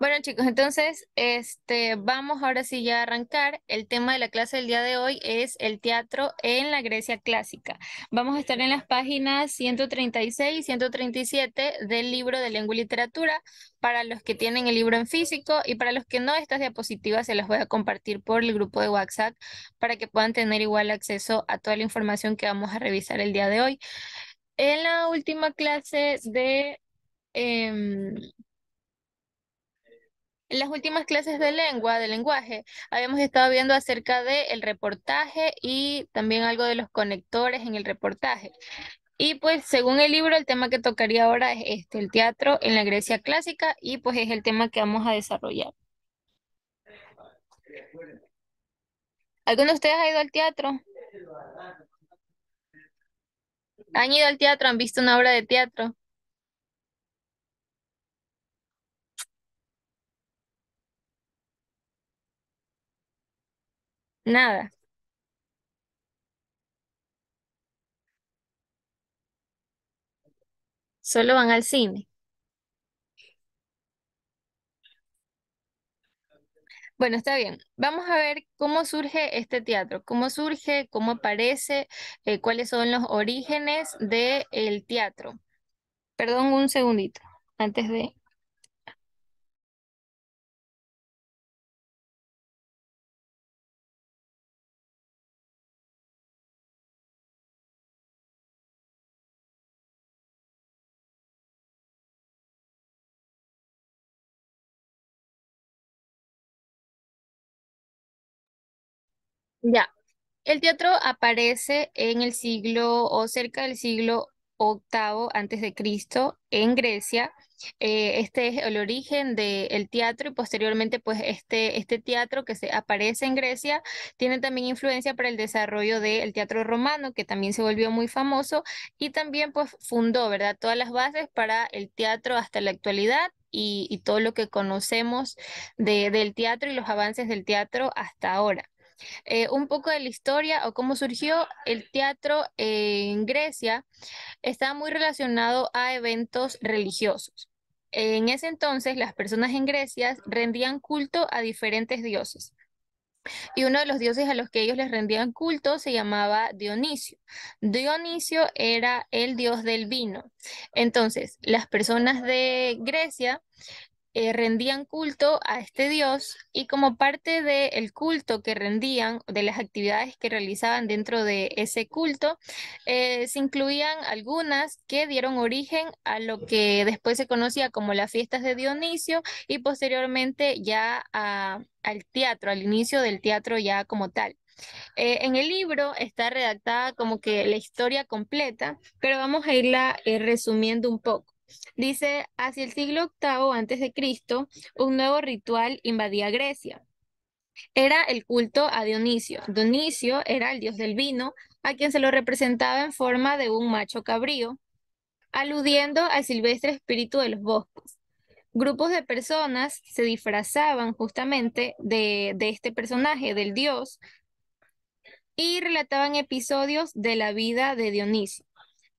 Bueno, chicos, entonces, este, vamos ahora sí ya a arrancar. El tema de la clase del día de hoy es el teatro en la Grecia clásica. Vamos a estar en las páginas 136 y 137 del libro de lengua y literatura para los que tienen el libro en físico y para los que no, estas diapositivas se las voy a compartir por el grupo de WhatsApp para que puedan tener igual acceso a toda la información que vamos a revisar el día de hoy. En la última clase de... Em, en las últimas clases de lengua, de lenguaje, habíamos estado viendo acerca del el reportaje y también algo de los conectores en el reportaje. Y pues según el libro, el tema que tocaría ahora es este, el teatro en la Grecia clásica y pues es el tema que vamos a desarrollar. ¿Alguno de ustedes ha ido al teatro? ¿Han ido al teatro? ¿Han visto una obra de teatro? Nada. Solo van al cine. Bueno, está bien. Vamos a ver cómo surge este teatro, cómo surge, cómo aparece, eh, cuáles son los orígenes del teatro. Perdón un segundito, antes de... Ya. El teatro aparece en el siglo o cerca del siglo octavo antes de Cristo en Grecia. Eh, este es el origen del teatro y posteriormente pues este, este teatro que se aparece en Grecia tiene también influencia para el desarrollo del teatro romano que también se volvió muy famoso y también pues fundó, ¿verdad? Todas las bases para el teatro hasta la actualidad y, todo lo que conocemos del teatro y los avances del teatro hasta ahora. Eh, un poco de la historia o cómo surgió el teatro en Grecia, está muy relacionado a eventos religiosos. En ese entonces, las personas en Grecia rendían culto a diferentes dioses. Y uno de los dioses a los que ellos les rendían culto se llamaba Dionisio. Dionisio era el dios del vino. Entonces, las personas de Grecia eh, rendían culto a este dios y como parte del culto que rendían, de las actividades que realizaban dentro de ese culto, eh, se incluían algunas que dieron origen a lo que después se conocía como las fiestas de Dionisio y posteriormente ya al teatro, al inicio del teatro ya como tal. Eh, en el libro está redactada como que la historia completa, pero vamos a irla resumiendo un poco. Dice, hacia el siglo VIII antes de Cristo, un nuevo ritual invadía Grecia. Era el culto a Dionisio. Dionisio era el dios del vino, a quien se lo representaba en forma de un macho cabrío, aludiendo al silvestre espíritu de los bosques. Grupos de personas se disfrazaban justamente de, de este personaje, del dios, y relataban episodios de la vida de Dionisio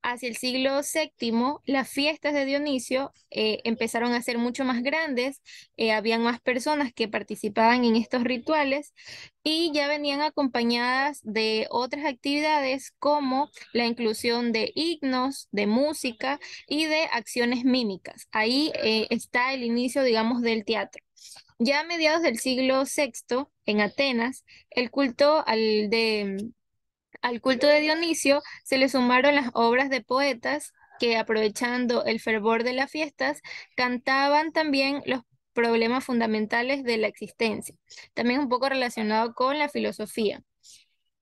hacia el siglo VII, las fiestas de Dionisio eh, empezaron a ser mucho más grandes, eh, habían más personas que participaban en estos rituales y ya venían acompañadas de otras actividades como la inclusión de himnos, de música y de acciones mímicas. Ahí eh, está el inicio, digamos, del teatro. Ya a mediados del siglo VI, en Atenas, el culto al de al culto de Dionisio se le sumaron las obras de poetas que, aprovechando el fervor de las fiestas, cantaban también los problemas fundamentales de la existencia, también un poco relacionado con la filosofía.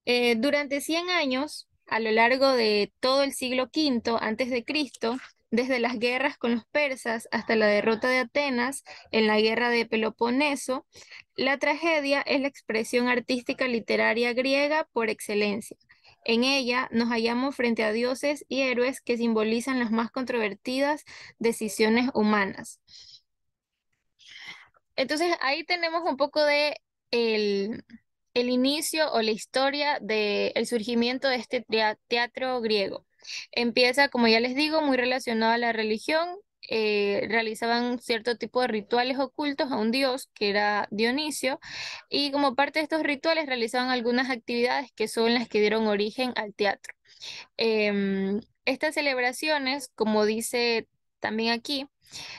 Eh, durante 100 años, a lo largo de todo el siglo V antes de Cristo, desde las guerras con los persas hasta la derrota de Atenas en la guerra de Peloponeso, la tragedia es la expresión artística literaria griega por excelencia. En ella nos hallamos frente a dioses y héroes que simbolizan las más controvertidas decisiones humanas. Entonces ahí tenemos un poco de el, el inicio o la historia del surgimiento de este teatro griego. Empieza, como ya les digo, muy relacionado a la religión, eh, realizaban cierto tipo de rituales ocultos a un dios que era Dionisio y como parte de estos rituales realizaban algunas actividades que son las que dieron origen al teatro. Em, estas celebraciones, como dice también aquí,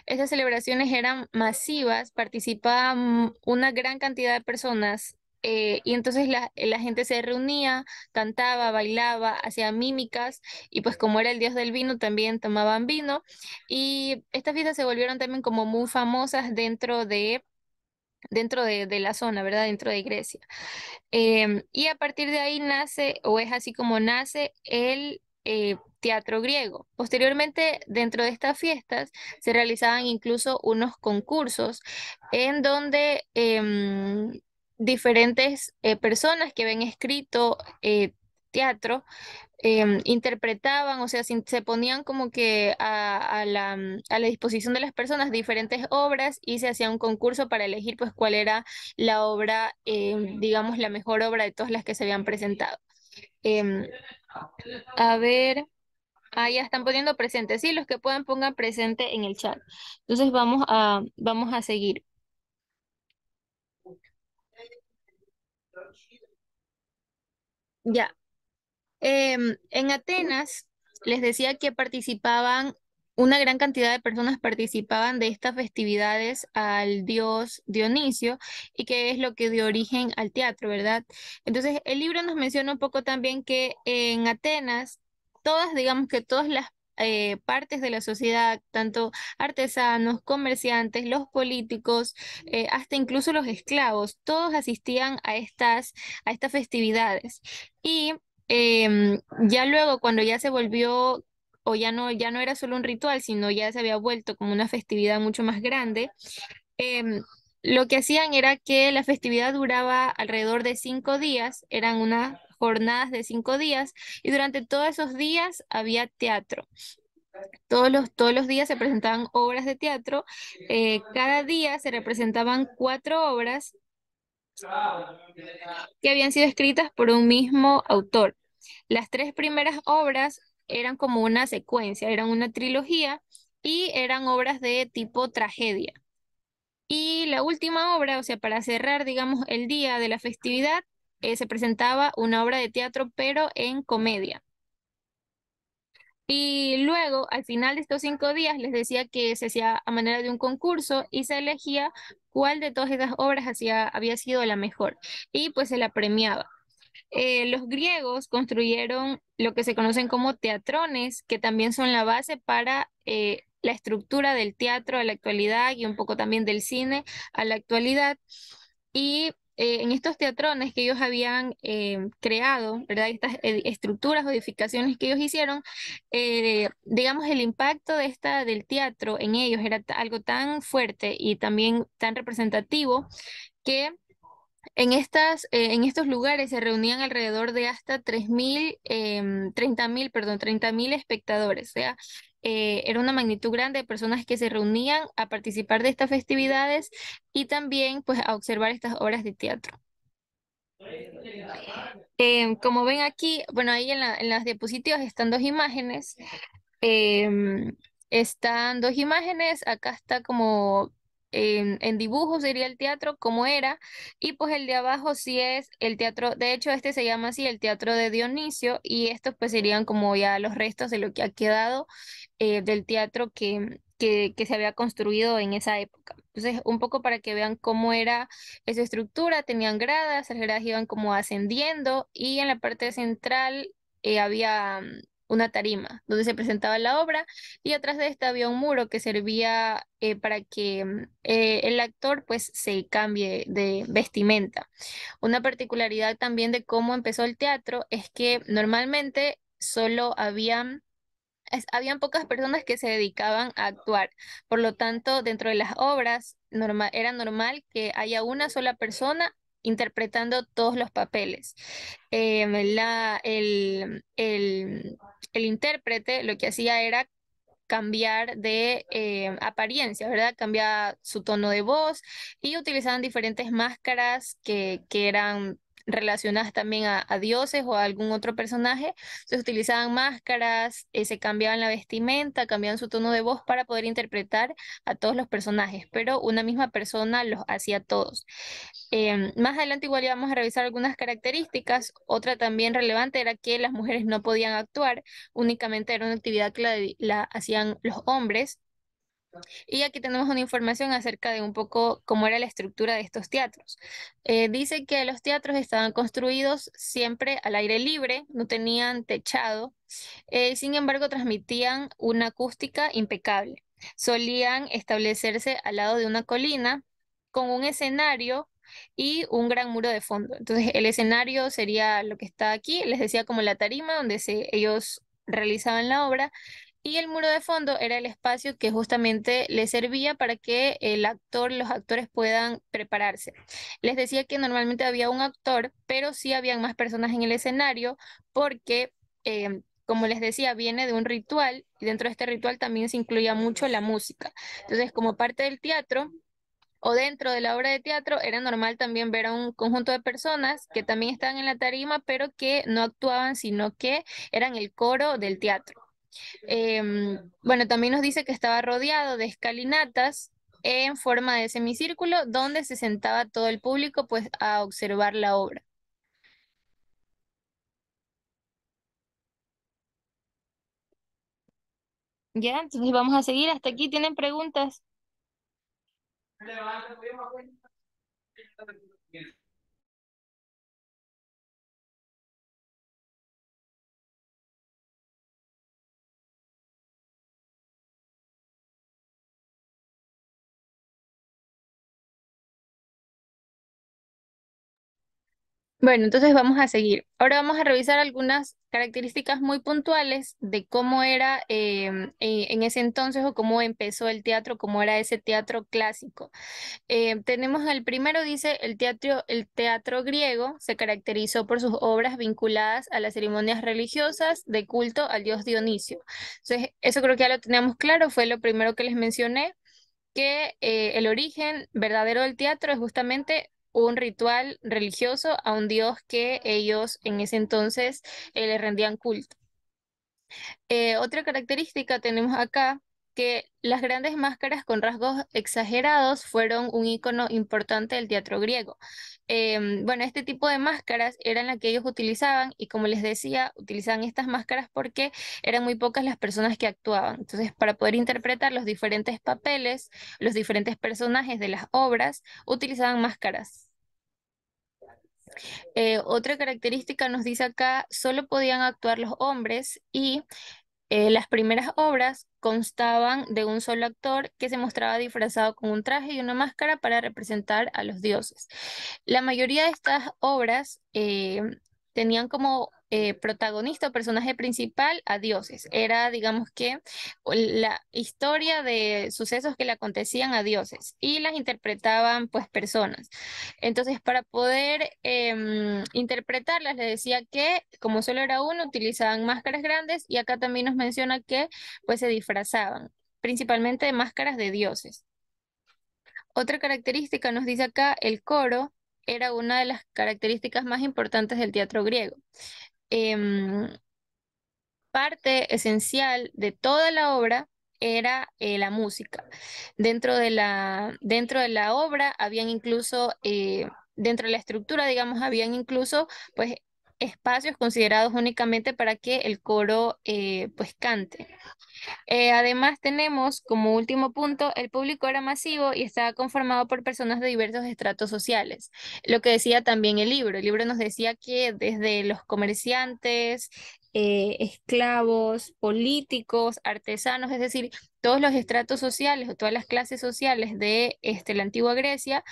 estas celebraciones eran masivas, participaban una gran cantidad de personas eh, y entonces la, gente se reunía, cantaba, bailaba, hacía mímicas y pues como era el dios del vino también tomaban vino y estas fiestas se volvieron también como muy famosas dentro de dentro de, la zona, ¿verdad? Dentro de Grecia. Em, y a partir de ahí nace, o es así como nace el eh, teatro griego. Posteriormente, dentro de estas fiestas, se realizaban incluso unos concursos en donde em, diferentes eh, personas que ven escrito eh, teatro em, interpretaban, o sea, se ponían como que mm, a, la, disposición de las personas diferentes obras y se hacía un concurso para elegir pues cuál era la obra, em, digamos, la mejor obra de todas las que se habían presentado. Em, a ver, ah, ya están poniendo presentes sí, los que puedan pongan presente en el chat. Entonces vamos a, vamos a seguir. Ya. Em, en Atenas les decía que participaban, una gran cantidad de personas participaban de estas festividades al dios Dionisio y que es lo que dio origen al teatro, ¿verdad? Entonces, el libro nos menciona un poco también que en Atenas todas, digamos que todas las eh, partes de la sociedad, tanto artesanos, comerciantes, los políticos, eh, hasta incluso los esclavos, todos asistían a estas, a estas festividades. Y em, ya luego, cuando ya se volvió o ya no, ya no era solo un ritual, sino ya se había vuelto como una festividad mucho más grande, em, lo que hacían era que la festividad duraba alrededor de cinco días, eran una jornadas de cinco días y durante todos esos días había teatro. Todos los, todos los días se presentaban obras de teatro, eh, cada día se representaban cuatro obras que habían sido escritas por un mismo autor. Las tres primeras obras eran como una secuencia, eran una trilogía y eran obras de tipo tragedia. Y la última obra, o sea, para cerrar, digamos, el día de la festividad, eh, se presentaba una obra de teatro, pero en comedia. Y luego, al final de estos cinco días, les decía que se hacía a manera de un concurso y se elegía cuál de todas esas obras había sido la mejor. Y pues se la premiaba. Eh, los griegos construyeron lo que se conocen como teatrones, que también son la base para eh, la estructura del teatro a la actualidad y un poco también del cine a la actualidad. Y eh, en estos teatrones que ellos habían eh, creado, ¿verdad? Estas estructuras o edificaciones que ellos hicieron, eh, digamos, el impacto de esta, del teatro en ellos era algo tan fuerte y también tan representativo que en, estas, en estos lugares se reunían alrededor de hasta 3.000, 30.000, em, perdón, 30.000 espectadores. O sea, eh, era una magnitud grande de personas que se reunían a participar de estas festividades y también pues a observar estas obras de teatro. Em, como ven aquí, bueno, ahí en, las diapositivas están dos imágenes. Em, están dos imágenes, acá está como en, dibujo sería el teatro, como era, y pues el de abajo sí es el teatro, de hecho este se llama así, el teatro de Dionisio, y estos pues serían como ya los restos de lo que ha quedado eh, del teatro que, que, se había construido en esa época. Entonces, un poco para que vean cómo era esa estructura, tenían gradas, las gradas iban como ascendiendo, y en la parte central eh, había una tarima donde se presentaba la obra y atrás de esta había un muro que servía eh, para que mm, eh, el actor pues se cambie de vestimenta. Una particularidad también de cómo empezó el teatro es que normalmente solo habían habían pocas personas que se dedicaban a actuar. Por lo tanto, dentro de las obras era normal que haya una sola persona interpretando todos los papeles. Em, el, el intérprete lo que hacía era cambiar de eh, apariencia, ¿verdad? Cambiaba su tono de voz y utilizaban diferentes máscaras que, que eran relacionadas también a, dioses o a algún otro personaje. se utilizaban máscaras, eh, se cambiaban la vestimenta, cambiaban su tono de voz para poder interpretar a todos los personajes, pero una misma persona los hacía todos. Em, más adelante igual íbamos a revisar algunas características. Otra también relevante era que las mujeres no podían actuar, únicamente era una actividad que la hacían los hombres. Y aquí tenemos una información acerca de un poco cómo era la estructura de estos teatros. Eh, dice que los teatros estaban construidos siempre al aire libre, no tenían techado, eh, sin embargo transmitían una acústica impecable. Solían establecerse al lado de una colina con un escenario y un gran muro de fondo. Entonces el escenario sería lo que está aquí, les decía como la tarima donde se, ellos realizaban la obra y el muro de fondo era el espacio que justamente le servía para que el actor, los actores puedan prepararse. Les decía que normalmente había un actor, pero sí habían más personas en el escenario porque, em, como les decía, viene de un ritual y dentro de este ritual también se incluía mucho la música. Entonces, como parte del teatro, o dentro de la obra de teatro era normal también ver a un conjunto de personas que también estaban en la tarima, pero que no actuaban, sino que eran el coro del teatro. Em, bueno, también nos dice que estaba rodeado de escalinatas en forma de semicírculo donde se sentaba todo el público pues a observar la obra. Ya, entonces vamos a seguir. Hasta aquí tienen preguntas. Bueno, entonces vamos a seguir. Ahora vamos a revisar algunas características muy puntuales de cómo era em, eh, en ese entonces o cómo empezó el teatro, cómo era ese teatro clásico. Em, tenemos el primero, dice, el teatro, el teatro griego se caracterizó por sus obras vinculadas a las ceremonias religiosas de culto al dios Dionisio. Entonces, eso creo que ya lo teníamos claro, fue lo primero que les mencioné que eh, el origen verdadero del teatro es justamente un ritual religioso a un dios que ellos en ese entonces eh, le rendían culto. Eh, otra característica tenemos acá que las grandes máscaras con rasgos exagerados fueron un icono importante del teatro griego. Em, bueno, este tipo de máscaras eran las que ellos utilizaban y como les decía, utilizaban estas máscaras porque eran muy pocas las personas que actuaban. Entonces, para poder interpretar los diferentes papeles, los diferentes personajes de las obras, utilizaban máscaras. Eh, otra característica nos dice acá, solo podían actuar los hombres y eh, las primeras obras constaban de un solo actor que se mostraba disfrazado con un traje y una máscara para representar a los dioses. La mayoría de estas obras eh, tenían como eh, protagonista o personaje principal a dioses. Era, digamos que, la historia de sucesos que le acontecían a dioses y las interpretaban pues personas. Entonces, para poder em, interpretarlas, le decía que como solo era uno, utilizaban máscaras grandes y acá también nos menciona que pues se disfrazaban, principalmente de máscaras de dioses. Otra característica nos dice acá el coro, era una de las características más importantes del teatro griego. Em, parte esencial de toda la obra era eh, la música. Dentro de la, dentro de la obra habían incluso, eh, dentro de la estructura, digamos, habían incluso pues espacios considerados únicamente para que el coro eh, pues cante. Eh, además tenemos como último punto, el público era masivo y estaba conformado por personas de diversos estratos sociales, lo que decía también el libro. El libro nos decía que desde los comerciantes, eh, esclavos, políticos, artesanos, es decir, todos los estratos sociales o todas las clases sociales de este, la antigua Grecia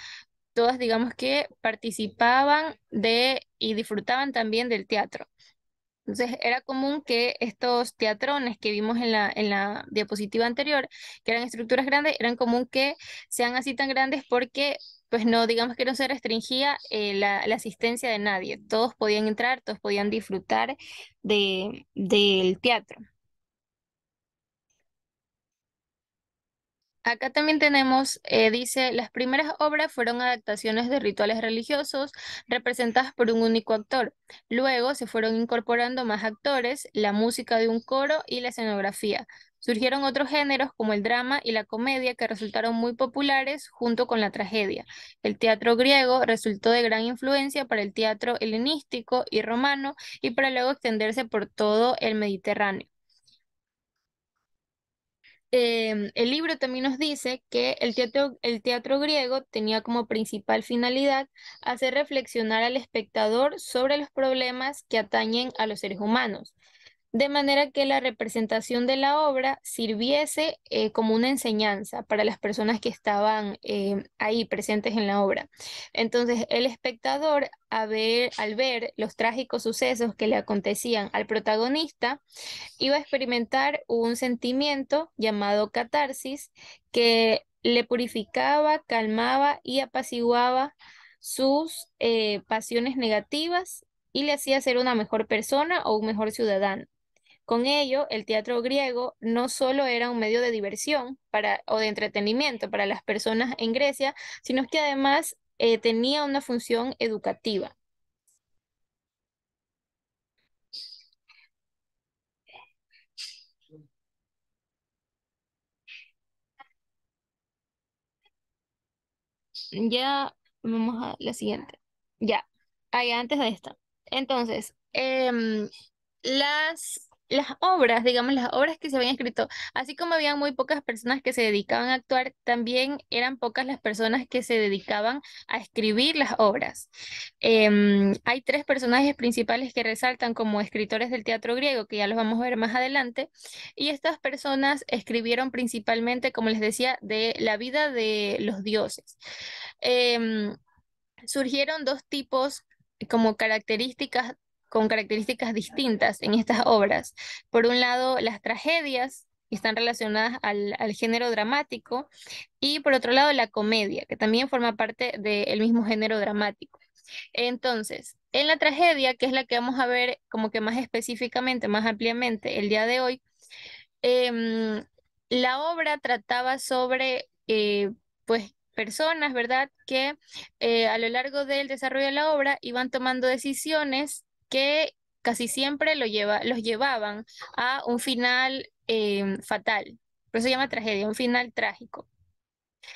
todas digamos que participaban de y disfrutaban también del teatro. Entonces era común que estos teatrones que vimos en la, en la diapositiva anterior, que eran estructuras grandes, eran común que sean así tan grandes porque pues no, digamos que no se restringía eh, la, la, asistencia de nadie. Todos podían entrar, todos podían disfrutar de, del teatro. Acá también tenemos, eh, dice, las primeras obras fueron adaptaciones de rituales religiosos representadas por un único actor. Luego se fueron incorporando más actores, la música de un coro y la escenografía. Surgieron otros géneros como el drama y la comedia que resultaron muy populares junto con la tragedia. El teatro griego resultó de gran influencia para el teatro helenístico y romano y para luego extenderse por todo el Mediterráneo. Em, el libro también nos dice que el teatro, el teatro griego tenía como principal finalidad hacer reflexionar al espectador sobre los problemas que atañen a los seres humanos, de manera que la representación de la obra sirviese eh, como una enseñanza para las personas que estaban eh, ahí presentes en la obra. Entonces, el espectador, al ver los trágicos sucesos que le acontecían al protagonista, iba a experimentar un sentimiento llamado catarsis que le purificaba, calmaba y apaciguaba sus eh, pasiones negativas y le hacía ser una mejor persona o un mejor ciudadano. Con ello, el teatro griego no solo era un medio de diversión para, o de entretenimiento para las personas en Grecia, sino que además eh, tenía una función educativa. Ya, vamos a la siguiente. Ya, ahí antes de esta. Entonces, em, las las obras, digamos, las obras que se habían escrito, así como había muy pocas personas que se dedicaban a actuar, también eran pocas las personas que se dedicaban a escribir las obras. Em, hay tres personajes principales que resaltan como escritores del teatro griego, que ya los vamos a ver más adelante, y estas personas escribieron principalmente, como les decía, de la vida de los dioses. Em, surgieron dos tipos como características con características distintas en estas obras. Por un lado, las tragedias están relacionadas al, género dramático y por otro lado, la comedia, que también forma parte del mismo género dramático. Entonces, en la tragedia, que es la que vamos a ver como que más específicamente, más ampliamente el día de hoy, em, la obra trataba sobre, eh, pues, personas, ¿verdad?, que eh, a lo largo del desarrollo de la obra iban tomando decisiones que casi siempre lo los llevaban a un final em, fatal. Por eso se llama tragedia, un final trágico.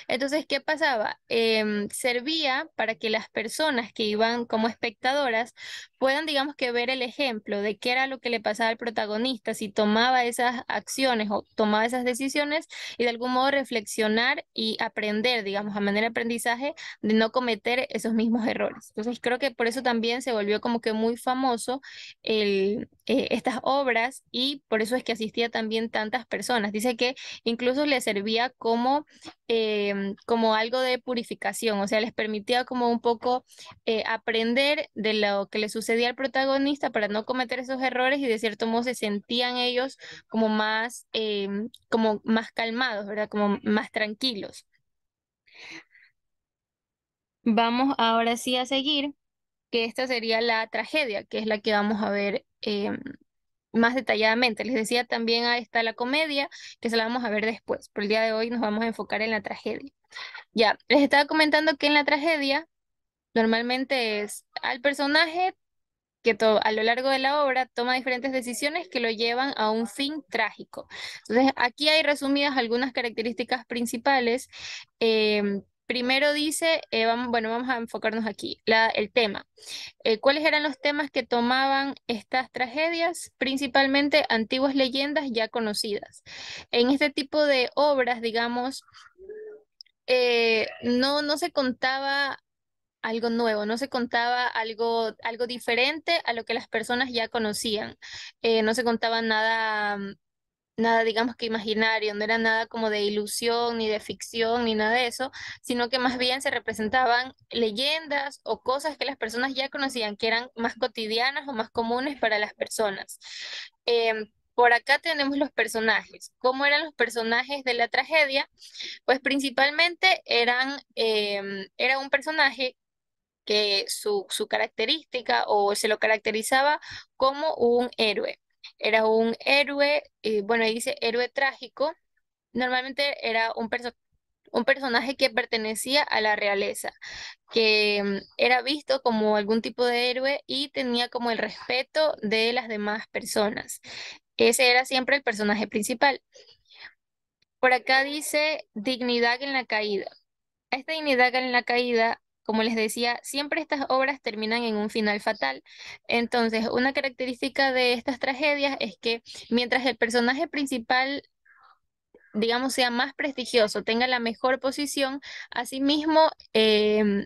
Entonces, ¿qué pasaba? Em, servía para que las personas que iban como espectadoras puedan, digamos que ver el ejemplo de qué era lo que le pasaba al protagonista, si tomaba esas acciones o tomaba esas decisiones y de algún modo reflexionar y aprender, digamos, a manera de aprendizaje de no cometer esos mismos errores. Entonces creo que por eso también se volvió como que muy famoso el, eh, estas obras y por eso es que asistía también tantas personas. Dice que incluso le servía como, em, como algo de purificación, o sea, les permitía como un poco eh, aprender de lo que le sucedía al protagonista para no cometer esos errores y de cierto modo se sentían ellos como más, em, como más calmados, ¿verdad? Como más tranquilos. Vamos ahora sí a seguir, que esta sería la tragedia, que es la que vamos a ver em, más detalladamente. Les decía también ahí está la comedia, que se la vamos a ver después, Por el día de hoy nos vamos a enfocar en la tragedia. Ya, les estaba comentando que en la tragedia normalmente es al personaje que a lo largo de la obra toma diferentes decisiones que lo llevan a un fin trágico. Entonces, aquí hay resumidas algunas características principales. Em, primero dice, eh, vamos, bueno, vamos a enfocarnos aquí, el tema. Eh, ¿Cuáles eran los temas que tomaban estas tragedias? Principalmente antiguas leyendas ya conocidas. En este tipo de obras, digamos, eh, no, no se contaba algo nuevo, no se contaba algo, algo diferente a lo que las personas ya conocían, eh, no se contaba nada, mm, nada digamos que imaginario, no era nada como de ilusión ni de ficción ni nada de eso, sino que más bien se representaban leyendas o cosas que las personas ya conocían, que eran más cotidianas o más comunes para las personas. Em, por acá tenemos los personajes. ¿Cómo eran los personajes de la tragedia? Pues principalmente eran, em, era un personaje que su, característica o se lo caracterizaba como un héroe. Era un héroe, y bueno, dice héroe trágico. Normalmente era un, un personaje que pertenecía a la realeza, que mm, era visto como algún tipo de héroe y tenía como el respeto de las demás personas. Ese era siempre el personaje principal. Por acá dice dignidad en la caída. Esta dignidad en la caída como les decía, siempre estas obras terminan en un final fatal. Entonces, una característica de estas tragedias es que mientras el personaje principal digamos, sea más prestigioso, tenga la mejor posición, asimismo, em,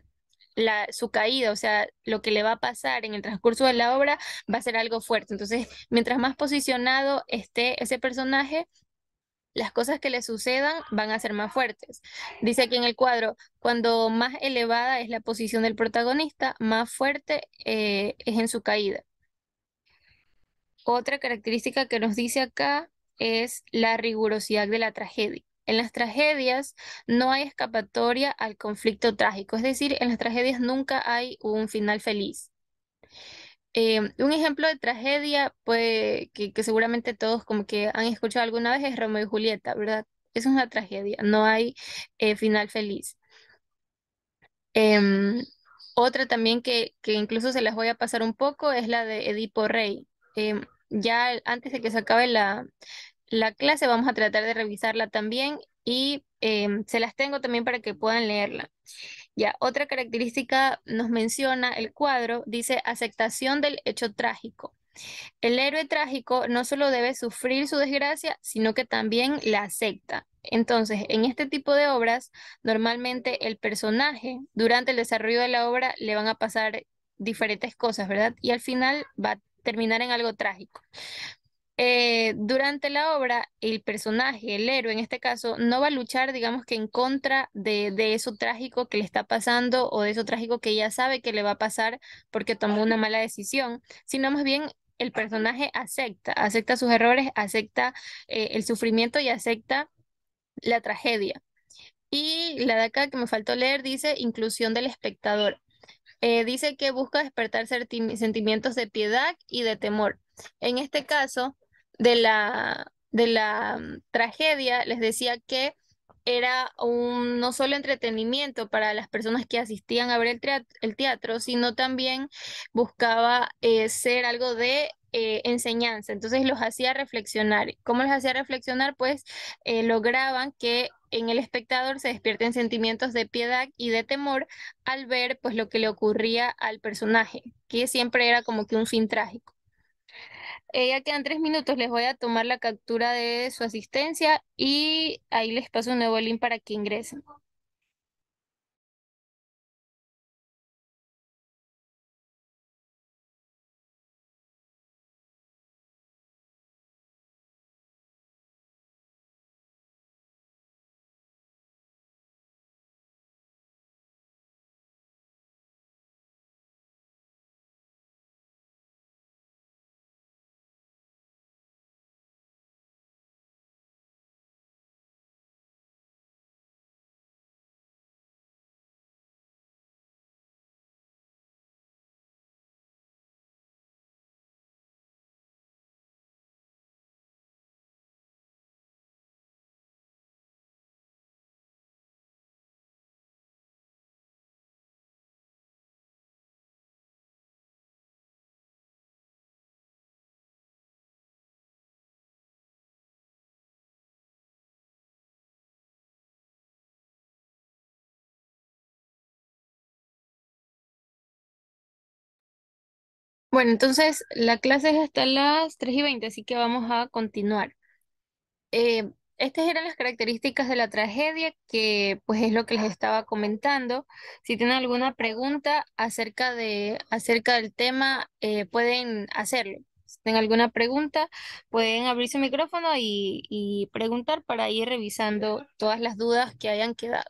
su caída, o sea, lo que le va a pasar en el transcurso de la obra va a ser algo fuerte. Entonces, mientras más posicionado esté ese personaje, las cosas que le sucedan van a ser más fuertes. Dice aquí en el cuadro, cuando más elevada es la posición del protagonista, más fuerte eh, es en su caída. Otra característica que nos dice acá es la rigurosidad de la tragedia. En las tragedias no hay escapatoria al conflicto trágico, es decir, en las tragedias nunca hay un final feliz. Em, un ejemplo de tragedia pues, que, seguramente todos como que han escuchado alguna vez es Romeo y Julieta, ¿verdad? Es una tragedia, no hay eh, final feliz. Em, otra también que, incluso se las voy a pasar un poco es la de Edipo Rey. Em, ya antes de que se acabe la, la, clase vamos a tratar de revisarla también y se las tengo también para que puedan leerla. Ya, otra característica nos menciona el cuadro, dice aceptación del hecho trágico. El héroe trágico no solo debe sufrir su desgracia, sino que también la acepta. Entonces, en este tipo de obras, normalmente el personaje, durante el desarrollo de la obra, le van a pasar diferentes cosas, ¿verdad? Y al final va a terminar en algo trágico. Eh, durante la obra, el personaje, el héroe en este caso, no va a luchar, digamos que en contra de, eso trágico que le está pasando o de eso trágico que ya sabe que le va a pasar porque tomó una mala decisión, sino más bien el personaje acepta, acepta sus errores, acepta eh, el sufrimiento y acepta la tragedia. Y la de acá que me faltó leer dice inclusión del espectador. Eh, dice que busca despertar sentimientos de piedad y de temor. En este caso, de la, de la mm, tragedia, les decía que era un no solo entretenimiento para las personas que asistían a ver el teatro, sino también buscaba eh, ser algo de eh, enseñanza. Entonces los hacía reflexionar. ¿Cómo los hacía reflexionar? Pues eh, lograban que en el espectador se despierten sentimientos de piedad y de temor al ver pues lo que le ocurría al personaje, que siempre era como que un fin trágico. Ella eh, ya quedan tres minutos, les voy a tomar la captura de su asistencia y ahí les paso un nuevo link para que ingresen. Bueno, entonces la clase es hasta las 3 y 20, así que vamos a continuar. Eh, estas eran las características de la tragedia, que pues es lo que les estaba comentando. Si tienen alguna pregunta acerca, de, acerca del tema, eh, pueden hacerlo. Si tienen alguna pregunta, pueden abrir su micrófono y, y preguntar para ir revisando todas las dudas que hayan quedado.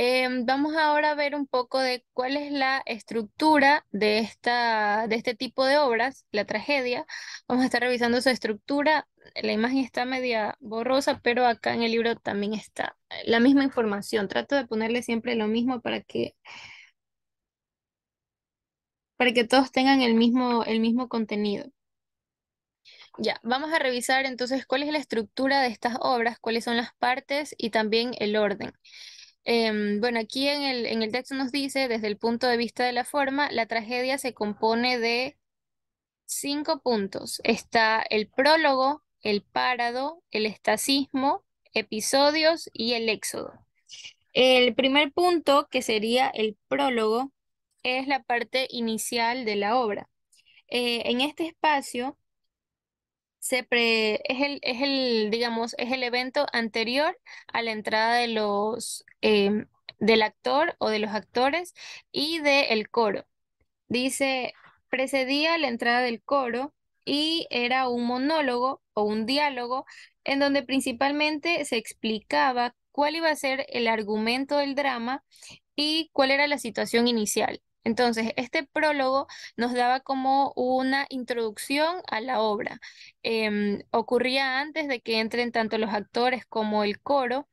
Em, vamos ahora a ver un poco de cuál es la estructura de, esta, de este tipo de obras, la tragedia. Vamos a estar revisando su estructura. La imagen está media borrosa, pero acá en el libro también está la misma información. Trato de ponerle siempre lo mismo para que, para que todos tengan el mismo, el mismo contenido. Ya, vamos a revisar entonces cuál es la estructura de estas obras, cuáles son las partes y también el orden. Em, bueno, aquí en el, texto nos dice, desde el punto de vista de la forma, la tragedia se compone de cinco puntos. Está el prólogo, el párado, el estasismo, episodios y el éxodo. El primer punto, que sería el prólogo, es la parte inicial de la obra. Eh, en este espacio se pre, es, el, es el, digamos, es el evento anterior a la entrada de los, em, del actor o de los actores y del coro. Dice, precedía la entrada del coro y era un monólogo o un diálogo en donde principalmente se explicaba cuál iba a ser el argumento del drama y cuál era la situación inicial. Entonces, este prólogo nos daba como una introducción a la obra. Em, ocurría antes de que entren tanto los actores como el coro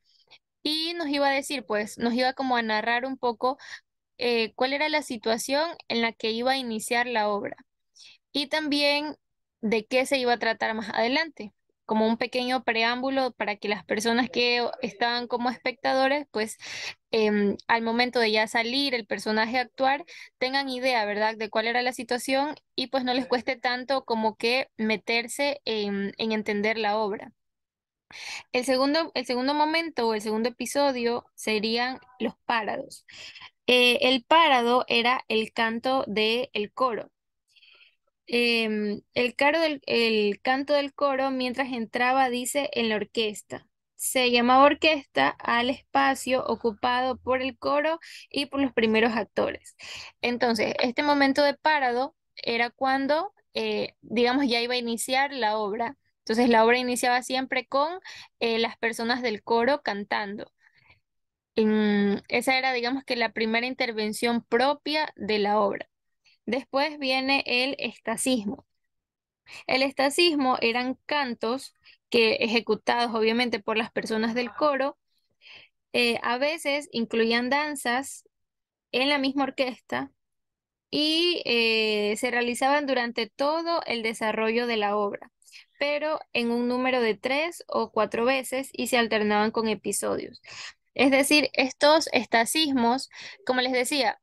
y nos iba a decir, pues, nos iba como a narrar un poco eh, cuál era la situación en la que iba a iniciar la obra y también de qué se iba a tratar más adelante como un pequeño preámbulo para que las personas que estaban como espectadores, pues em, al momento de ya salir el personaje a actuar, tengan idea, ¿verdad?, de cuál era la situación y pues no les cueste tanto como que meterse en, entender la obra. El segundo, el segundo momento o el segundo episodio serían los párados. Eh, el párado era el canto del el coro. Em, el, canto del coro mientras entraba, dice, en la orquesta. Se llamaba orquesta al espacio ocupado por el coro y por los primeros actores. Entonces, este momento de parado era cuando, eh, digamos, ya iba a iniciar la obra. Entonces, la obra iniciaba siempre con eh, las personas del coro cantando. Em, esa era, digamos, que la primera intervención propia de la obra. Después viene el estacismo. El estacismo eran cantos que ejecutados obviamente por las personas del coro, eh, a veces incluían danzas en la misma orquesta y eh, se realizaban durante todo el desarrollo de la obra, pero en un número de tres o cuatro veces y se alternaban con episodios. Es decir, estos estacismos, como les decía,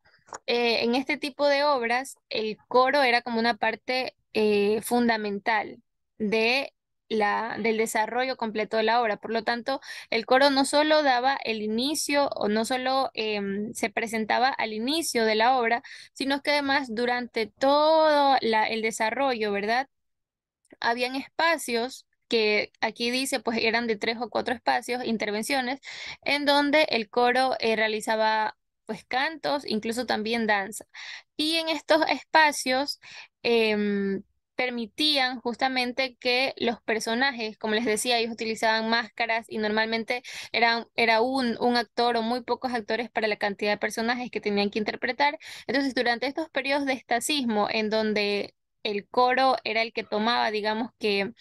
eh, en este tipo de obras el coro era como una parte eh, fundamental de la, del desarrollo completo de la obra. Por lo tanto, el coro no solo daba el inicio o no solo em, se presentaba al inicio de la obra, sino que además durante todo el desarrollo, ¿verdad? Habían espacios que aquí dice, pues eran de tres o cuatro espacios, intervenciones, en donde el coro eh, realizaba pues cantos, incluso también danza. Y en estos espacios em, permitían justamente que los personajes, como les decía, ellos utilizaban máscaras y normalmente eran, era un, un actor o muy pocos actores para la cantidad de personajes que tenían que interpretar. Entonces, durante estos periodos de estacismo, en donde el coro era el que tomaba, digamos que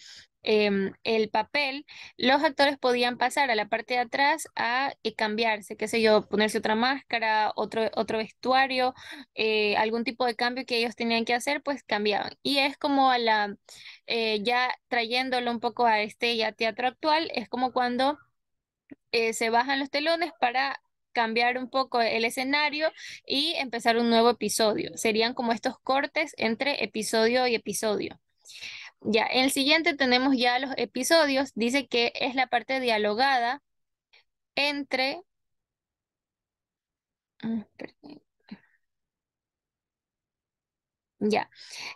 Em, el papel, los actores podían pasar a la parte de atrás a eh, cambiarse, qué sé yo, ponerse otra máscara, otro, otro vestuario, eh, algún tipo de cambio que ellos tenían que hacer, pues cambiaban. Y es como a la, eh, ya trayéndolo un poco a este ya teatro actual, es como cuando se bajan los telones para cambiar un poco el escenario y empezar un nuevo episodio. Serían como estos cortes entre episodio y episodio. Ya, el siguiente tenemos ya los episodios. Dice que es la parte dialogada entre... Ya.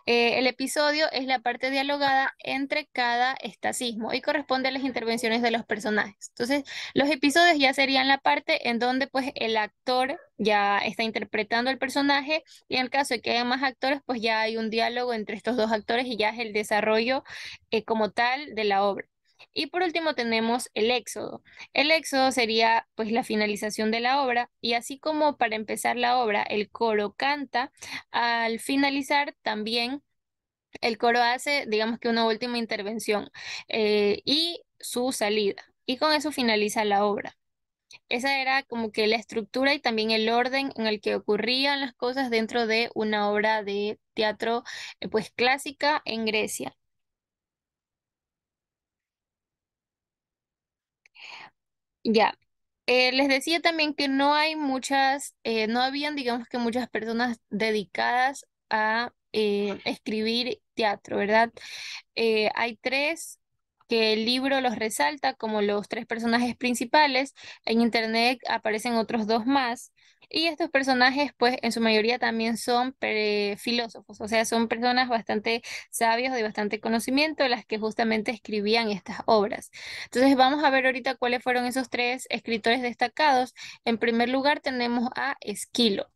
Eh, el episodio es la parte dialogada entre cada estacismo y corresponde a las intervenciones de los personajes. Entonces, los episodios ya serían la parte en donde pues el actor ya está interpretando al personaje y en caso de que haya más actores, pues ya hay un diálogo entre estos dos actores y ya es el desarrollo eh, como tal de la obra. Y por último tenemos el éxodo. El éxodo sería pues la finalización de la obra y así como para empezar la obra el coro canta, al finalizar también el coro hace digamos que una última intervención eh, y su salida y con eso finaliza la obra. Esa era como que la estructura y también el orden en el que ocurrían las cosas dentro de una obra de teatro eh, pues clásica en Grecia. Ya. Eh, les decía también que no hay muchas, eh, no habían, digamos que muchas personas dedicadas a eh, escribir teatro, ¿verdad? hay tres que el libro los resalta como los tres personajes principales. En internet aparecen otros dos más, y estos personajes, pues en su mayoría también son filósofos, o sea, son personas bastante sabias, de bastante conocimiento, las que justamente escribían estas obras. Entonces, vamos a ver ahorita cuáles fueron esos tres escritores destacados. En primer lugar, tenemos a Esquilo.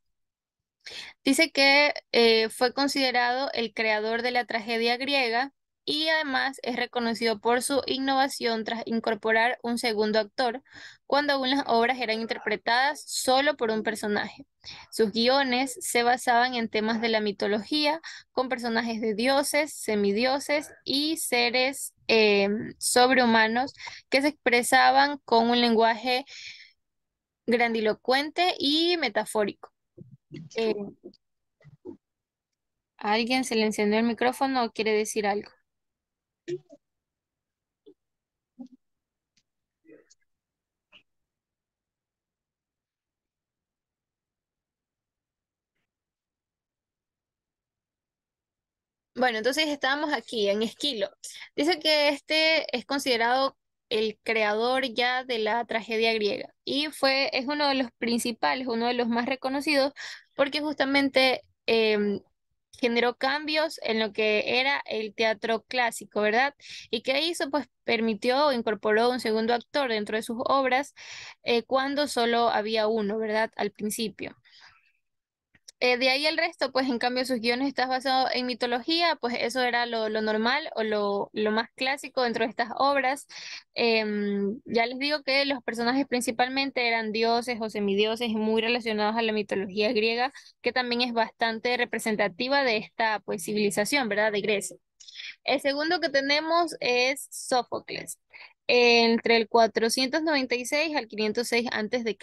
Dice que eh, fue considerado el creador de la tragedia griega, y además es reconocido por su innovación tras incorporar un segundo actor, cuando aún las obras eran interpretadas solo por un personaje. Sus guiones se basaban en temas de la mitología, con personajes de dioses, semidioses y seres eh, sobrehumanos que se expresaban con un lenguaje grandilocuente y metafórico. Eh, alguien se le encendió el micrófono o quiere decir algo? Bueno, entonces estábamos aquí en Esquilo. Dice que este es considerado el creador ya de la tragedia griega y fue, es uno de los principales, uno de los más reconocidos porque justamente em, generó cambios en lo que era el teatro clásico, ¿verdad? ¿Y que hizo? Pues permitió, incorporó un segundo actor dentro de sus obras eh, cuando solo había uno, ¿verdad? Al principio. Eh, de ahí el resto, pues en cambio sus guiones están basados en mitología, pues eso era lo, normal o lo, más clásico dentro de estas obras. Em, ya les digo que los personajes principalmente eran dioses o semidioses muy relacionados a la mitología griega, que también es bastante representativa de esta pues, civilización, ¿verdad? De Grecia. El segundo que tenemos es Sófocles, entre el 496 al 506 a.C.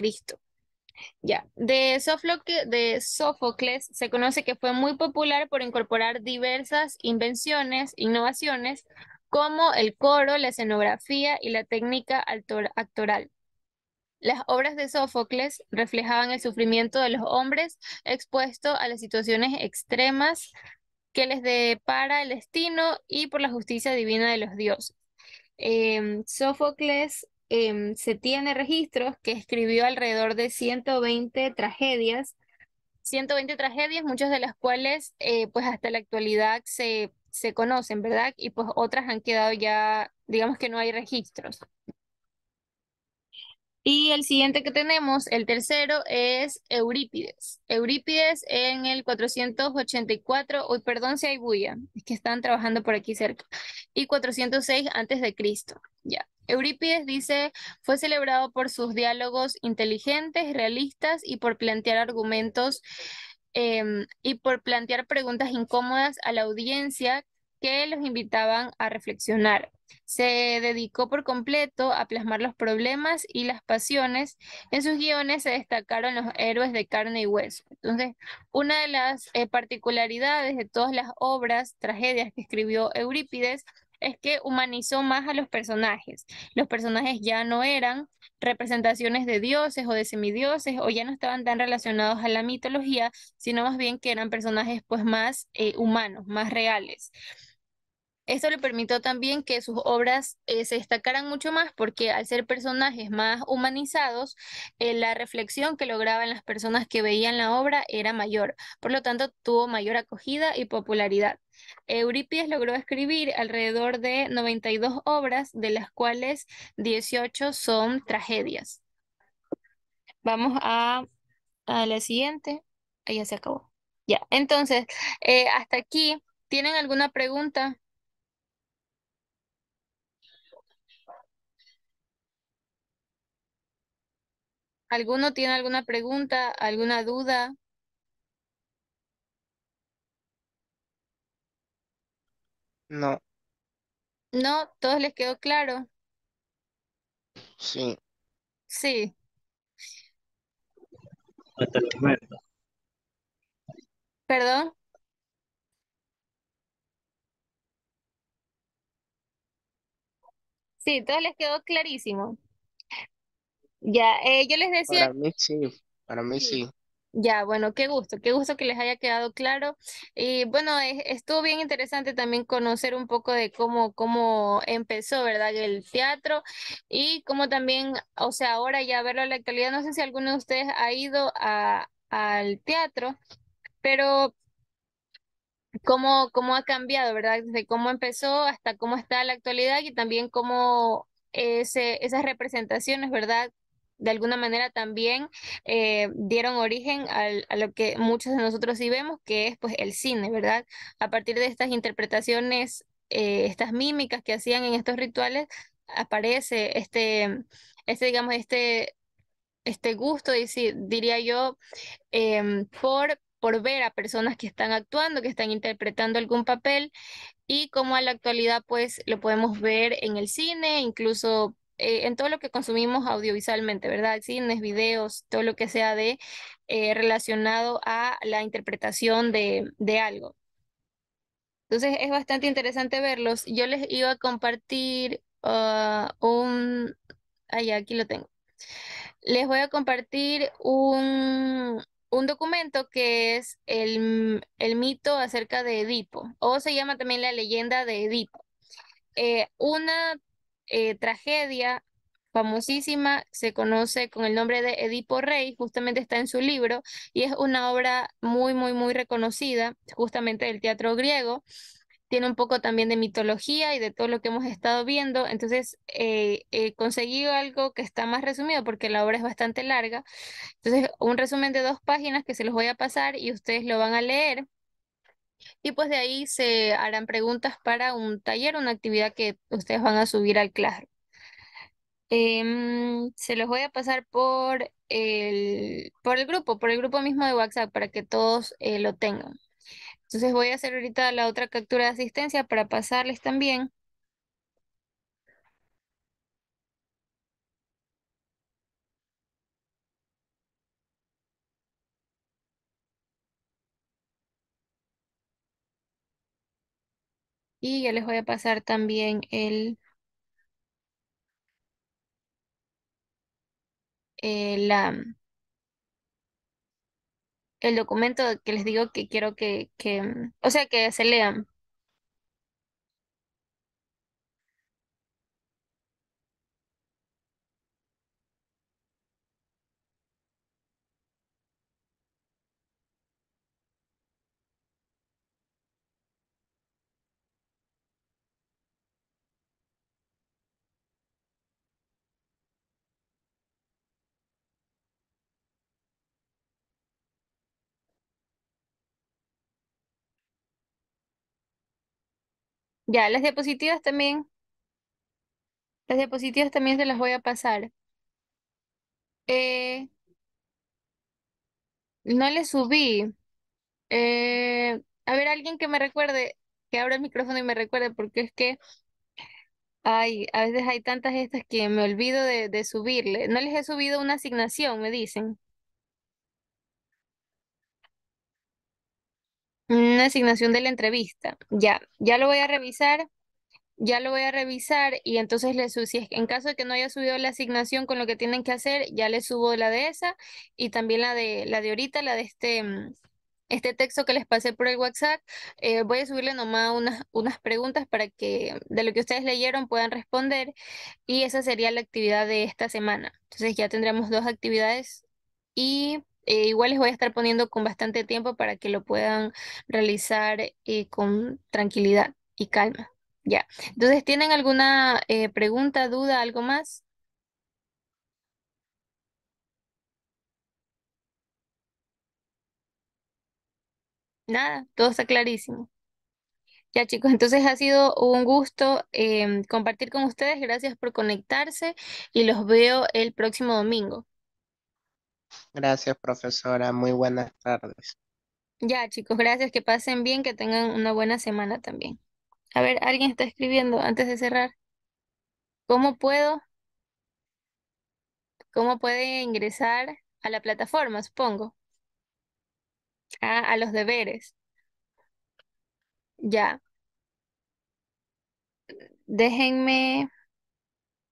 Ya, de, de Sófocles se conoce que fue muy popular por incorporar diversas invenciones, innovaciones, como el coro, la escenografía y la técnica actoral. Las obras de Sófocles reflejaban el sufrimiento de los hombres expuesto a las situaciones extremas que les depara el destino y por la justicia divina de los dioses. Em, Sófocles Em, se tiene registros que escribió alrededor de 120 tragedias, 120 tragedias, muchas de las cuales eh, pues hasta la actualidad se, se conocen, ¿verdad? Y pues otras han quedado ya, digamos que no hay registros. Y el siguiente que tenemos, el tercero, es Eurípides. Eurípides en el 484, hoy perdón si hay bulla, es que están trabajando por aquí cerca, y 406 antes de Cristo, ya. Eurípides dice, fue celebrado por sus diálogos inteligentes, realistas y por plantear argumentos em, y por plantear preguntas incómodas a la audiencia que los invitaban a reflexionar. Se dedicó por completo a plasmar los problemas y las pasiones. En sus guiones se destacaron los héroes de carne y hueso. Entonces, una de las eh, particularidades de todas las obras, tragedias que escribió Eurípides es que humanizó más a los personajes. Los personajes ya no eran representaciones de dioses o de semidioses o ya no estaban tan relacionados a la mitología, sino más bien que eran personajes pues más eh, humanos, más reales. Esto le permitió también que sus obras eh, se destacaran mucho más porque al ser personajes más humanizados, eh, la reflexión que lograban las personas que veían la obra era mayor. Por lo tanto, tuvo mayor acogida y popularidad. Euripides logró escribir alrededor de 92 obras, de las cuales 18 son tragedias. Vamos a, la siguiente. Ahí ya se acabó. Ya, entonces, eh, hasta aquí. ¿Tienen alguna pregunta? ¿Alguno tiene alguna pregunta, alguna duda? No. No, todos les quedó claro. Sí. Sí. Hasta ¿Perdón? Sí, todos les quedó clarísimo. Ya, eh, yo les decía... Para mí sí, para mí sí. Ya, bueno, qué gusto, qué gusto que les haya quedado claro. Y bueno, estuvo bien interesante también conocer un poco de cómo, cómo empezó, ¿verdad? El teatro y cómo también, o sea, ahora ya verlo en la actualidad, no sé si alguno de ustedes ha ido a, al teatro, pero cómo, cómo ha cambiado, ¿verdad? Desde cómo empezó hasta cómo está la actualidad y también cómo ese, esas representaciones, ¿verdad? de alguna manera también eh, dieron origen a lo que muchos de nosotros sí vemos, que es pues el cine, ¿verdad? A partir de estas interpretaciones, eh, estas mímicas que hacían en estos rituales, aparece este, este digamos, este, este gusto, diría yo, em, por por ver a personas que están actuando, que están interpretando algún papel y como a la actualidad pues lo podemos ver en el cine, incluso eh, en todo lo que consumimos audiovisualmente, ¿verdad? Cines, videos, todo lo que sea de eh, relacionado a la interpretación de, de algo. Entonces es bastante interesante verlos. Yo les iba a compartir ah, un... ahí aquí lo tengo. Les voy a compartir un, un documento que es el, el, mito acerca de Edipo, o se llama también la leyenda de Edipo. Eh, una eh, tragedia famosísima, se conoce con el nombre de Edipo Rey, justamente está en su libro y es una obra muy, muy, muy reconocida, justamente del teatro griego. Tiene un poco también de mitología y de todo lo que hemos estado viendo. Entonces, eh, he conseguido algo que está más resumido porque la obra es bastante larga. Entonces, un resumen de dos páginas que se los voy a pasar y ustedes lo van a leer. Y pues de ahí se harán preguntas para un taller, una actividad que ustedes van a subir al claro em, se los voy a pasar por el, grupo, por el grupo mismo de WhatsApp para que todos eh, lo tengan. Entonces voy a hacer ahorita la otra captura de asistencia para pasarles también. Y ya les voy a pasar también el, el, eh, el documento que les digo que quiero que, que, o sea, que se lean. Ya, las diapositivas también, las diapositivas también se las voy a pasar. Eh, no les subí. Eh, a ver, alguien que me recuerde, que abra el micrófono y me recuerde, porque es que ay, a veces hay tantas estas que me olvido de, de subirle. No les he subido una asignación, me dicen. Una asignación de la entrevista. Ya, ya lo voy a revisar. Ya lo voy a revisar y entonces les subo, si es, en caso de que no haya subido la asignación con lo que tienen que hacer, ya les subo la de esa y también la de la de ahorita, la de este, este texto que les pasé por el WhatsApp. Eh, voy a subirle nomás unas, unas preguntas para que de lo que ustedes leyeron puedan responder y esa sería la actividad de esta semana. Entonces ya tendremos dos actividades y eh, igual les voy a estar poniendo con bastante tiempo para que lo puedan realizar eh, con tranquilidad y calma. Ya. Entonces, ¿tienen alguna eh, pregunta, duda, algo más? Nada, todo está clarísimo. Ya chicos, entonces ha sido un gusto em, compartir con ustedes. Gracias por conectarse y los veo el próximo domingo. Gracias, profesora. Muy buenas tardes. Ya, chicos, gracias. Que pasen bien, que tengan una buena semana también. A ver, alguien está escribiendo antes de cerrar. ¿Cómo puedo? ¿Cómo puede ingresar a la plataforma, supongo? a los deberes. Ya. Déjenme